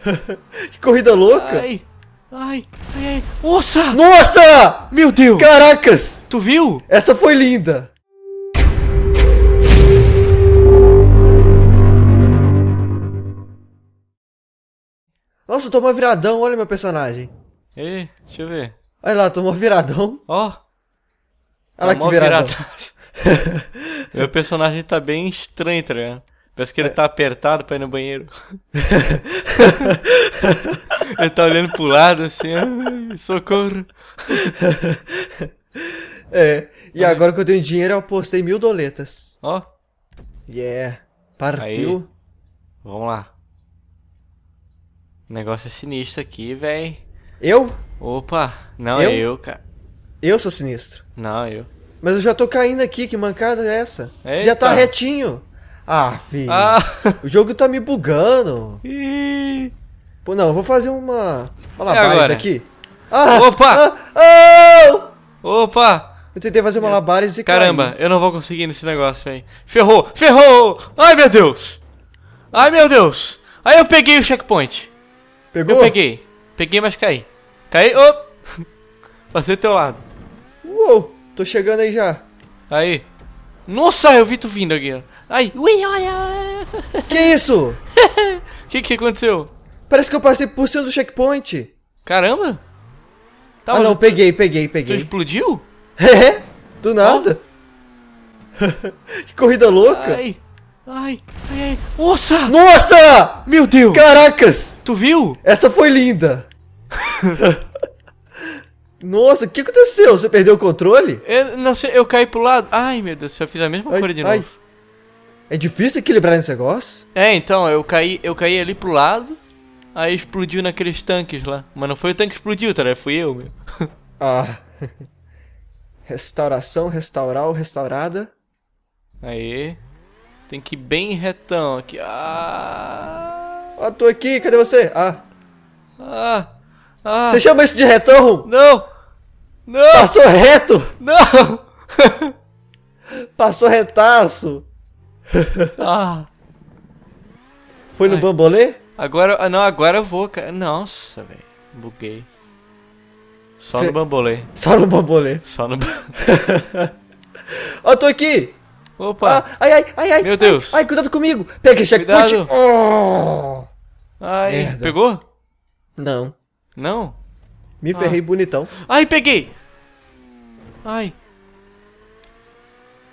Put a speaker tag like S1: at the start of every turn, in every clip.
S1: que corrida louca! Ai, ai, ai, Nossa! Nossa! Meu Deus! Caracas! Tu viu? Essa foi linda! Nossa, tomou viradão, olha meu personagem. Ei, deixa eu ver. Olha lá, tomou viradão. Ó. Oh, olha tá lá que viradão. viradão. meu personagem tá bem estranho, tá ligado? Parece que ele tá apertado pra ir no banheiro. ele tá olhando pro lado assim, socorro. É. E Ai. agora que eu tenho dinheiro, eu apostei mil doletas. Ó. Oh. Yeah. Partiu. Aí. Vamos lá. O negócio é sinistro aqui, véi. Eu? Opa, não é eu? é eu, cara. Eu sou sinistro. Não, é eu. Mas eu já tô caindo aqui, que mancada é essa? Eita. Você já tá retinho. Ah, filho. Ah. O jogo tá me bugando. Pô, não, eu vou fazer uma. É malabares é aqui. Ah, Opa! Ah, oh! Opa! Eu tentei fazer uma malabares e Caramba, eu não vou conseguir nesse negócio, velho. Ferrou! Ferrou! Ai, meu Deus! Ai, meu Deus! Aí eu peguei o checkpoint. Pegou? Eu peguei. Peguei, mas caí. Caí. Oh! Passei do teu lado. Uou! Tô chegando aí já. Aí. Nossa, eu vi tu vindo aqui. Ai, ui, olha. Que isso? O que que aconteceu? Parece que eu passei por cima do checkpoint. Caramba. Tá, ah não, tu... peguei, peguei, peguei. Tu explodiu? É, do nada. Oh. que corrida louca. Ai, ai, ai, ai. Nossa! Nossa! Meu Deus! Caracas! Tu viu? Essa foi linda. Nossa, o que aconteceu? Você perdeu o controle? Eu, é, não sei, eu caí pro lado. Ai, meu Deus, eu fiz a mesma ai, coisa de ai. novo. É difícil equilibrar esse negócio? É, então, eu caí, eu caí ali pro lado, aí explodiu naqueles tanques lá. Mas não foi o tanque que explodiu, tá? Né? Fui eu, meu. Ah. Restauração, restaurar, restaurada. Aí. Tem que ir bem retão aqui. Ah. Ah, tô aqui, cadê você? Ah. Ah. Ah. Você chama isso de retão? Não, não! Passou reto! Não! Passou retaço! ah. Foi no Ai. bambolê? Agora, ah, não, agora eu vou, cara. Nossa, velho. Buguei. Só Cê... no bambolê. Só no bambolê. Só no Ó, oh, tô aqui! Opa! Ah, ai, ai, ai, ai! Meu ai, Deus! Ai, cuidado comigo! Pega esse checkpoint! Oh! Ai, Merda. pegou? Não. Não? Me ferrei ah. bonitão. Ai, peguei! Ai.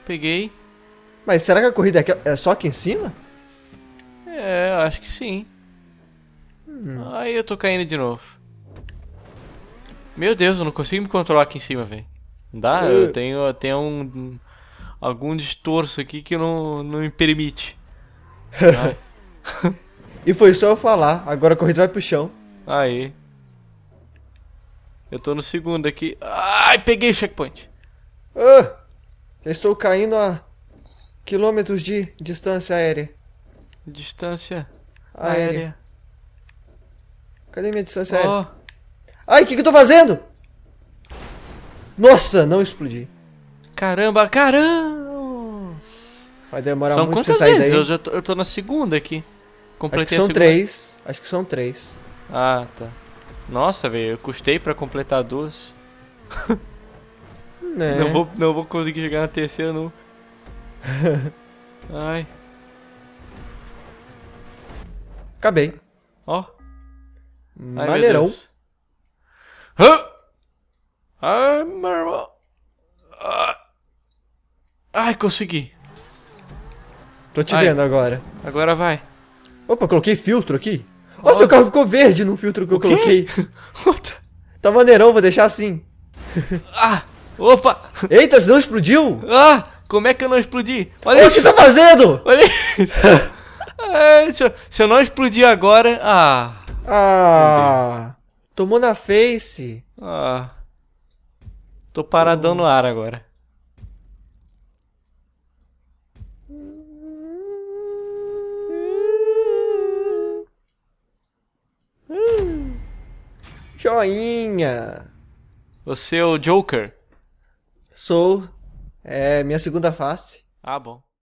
S1: Peguei. Mas será que a corrida é, é só aqui em cima? É, acho que sim. Hum. Ai, eu tô caindo de novo. Meu Deus, eu não consigo me controlar aqui em cima, velho. Não dá? Eu, uh. eu tenho até um. algum distorço aqui que não, não me permite. e foi só eu falar, agora a corrida vai pro chão. Aí. Eu tô no segundo aqui. Ah! Ai, peguei o checkpoint. Ah, estou caindo a quilômetros de distância aérea. Distância aérea. aérea. Cadê minha distância oh. aérea? Ai, o que, que eu tô fazendo? Nossa, não explodi. Caramba, caramba! Vai demorar são muito pra sair vezes? daí. Eu já tô, eu tô na segunda aqui. Completei acho que são três. Acho que são três. Ah, tá. Nossa, velho, eu custei pra completar duas. Né? Não, vou, não vou conseguir chegar na terceira, não. Ai. Acabei. Ó. Maneirão. Ai, meu ah, irmão. Ah. Ai, consegui. Tô te Ai. vendo agora. Agora vai. Opa, coloquei filtro aqui. Nossa, oh, seu carro ficou verde no filtro que eu coloquei. tá maneirão, vou deixar assim. Ah! Opa! Eita, você não explodiu? Ah! Como é que eu não explodi? Olha o que você tá fazendo? Olha é, se, eu, se, eu, não explodir agora. Ah! Ah! Tomou na face! Ah! Tô paradão no ar agora. Joinha! Você é o Joker? Sou. É minha segunda face. Ah, bom.